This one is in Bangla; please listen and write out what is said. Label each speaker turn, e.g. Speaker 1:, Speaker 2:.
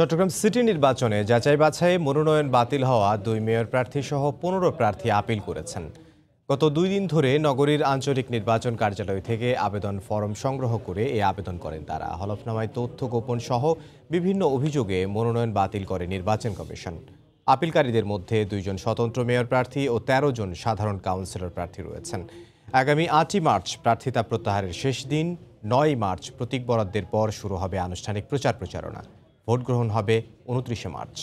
Speaker 1: চট্টগ্রাম সিটি নির্বাচনে যাচাই বাছাই মনোনয়ন বাতিল হওয়া দুই মেয়র প্রার্থীসহ পনেরো প্রার্থী আপিল করেছেন গত দুই দিন ধরে নগরীর আঞ্চলিক নির্বাচন কার্যালয় থেকে আবেদন ফরম সংগ্রহ করে এ আবেদন করেন তারা হলফনামায় তথ্য গোপন সহ বিভিন্ন অভিযোগে মনোনয়ন বাতিল করে নির্বাচন কমিশন আপিলকারীদের মধ্যে দুইজন স্বতন্ত্র মেয়র প্রার্থী ও ১৩ জন সাধারণ কাউন্সিলর প্রার্থী রয়েছেন আগামী আটই মার্চ প্রার্থিতা প্রত্যাহারের শেষ দিন নয় মার্চ প্রতীক বরাদ্দের পর শুরু হবে আনুষ্ঠানিক প্রচার প্রচারণা ভোট গ্রহণ হবে উনত্রিশে মার্চ